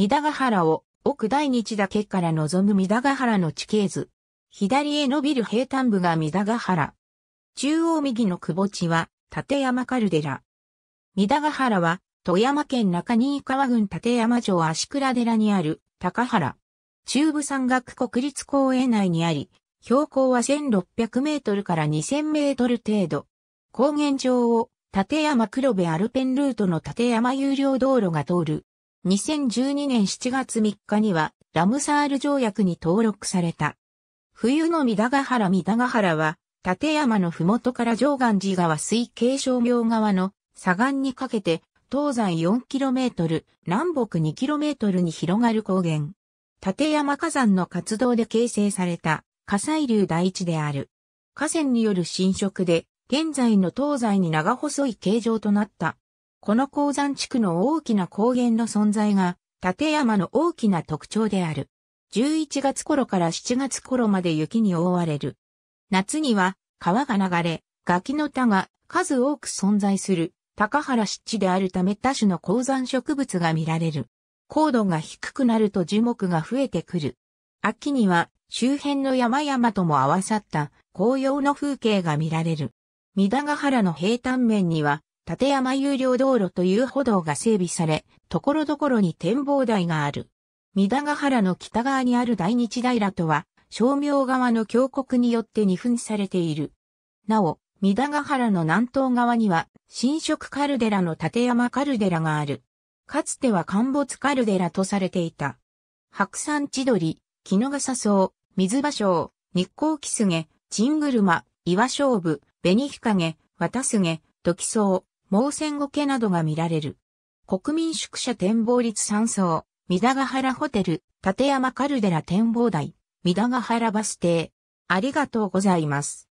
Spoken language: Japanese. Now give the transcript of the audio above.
三田ヶ原を奥大日岳から望む三田ヶ原の地形図。左へ伸びる平坦部が三田ヶ原。中央右の窪地は立山カルデラ。三田ヶ原は富山県中新川郡立山城足倉寺にある高原。中部山岳国立公園内にあり、標高は1600メートルから2000メートル程度。高原上を立山黒部アルペンルートの立山有料道路が通る2012年7月3日にはラムサール条約に登録された。冬の三田ヶ原三田ヶ原は、立山の麓から上岸寺川水系商業側の左岸にかけて、東西 4km、南北 2km に広がる高原。立山火山の活動で形成された火砕流第一である。河川による浸食で、現在の東西に長細い形状となったこの鉱山地区の大きな高原の存在が、立山の大きな特徴である。11月頃から7月頃まで雪に覆われる。夏には、川が流れ、ガキの田が数多く存在する高原湿地であるため多種の鉱山植物が見られる。高度が低くなると樹木が増えてくる。秋には周辺の山々とも合わさった紅葉の風景が見られる。三田ヶ原の平坦面には立山有料道路という歩道が整備され、ところどころに展望台がある。三田ヶ原の北側にある大日平とは、商業側の峡谷によって二分されている。なお、三田ヶ原の南東側には、新色カルデラの立山カルデラがある。かつては陥没カルデラとされていた。白山千鳥、木の笠草、水場章、日光木菅、チングルマ、岩勝負、紅日陰、綿菅、げ、時草、盲線ケなどが見られる。国民宿舎展望率3層、三田ヶ原ホテル、立山カルデラ展望台、三田ヶ原バス停。ありがとうございます。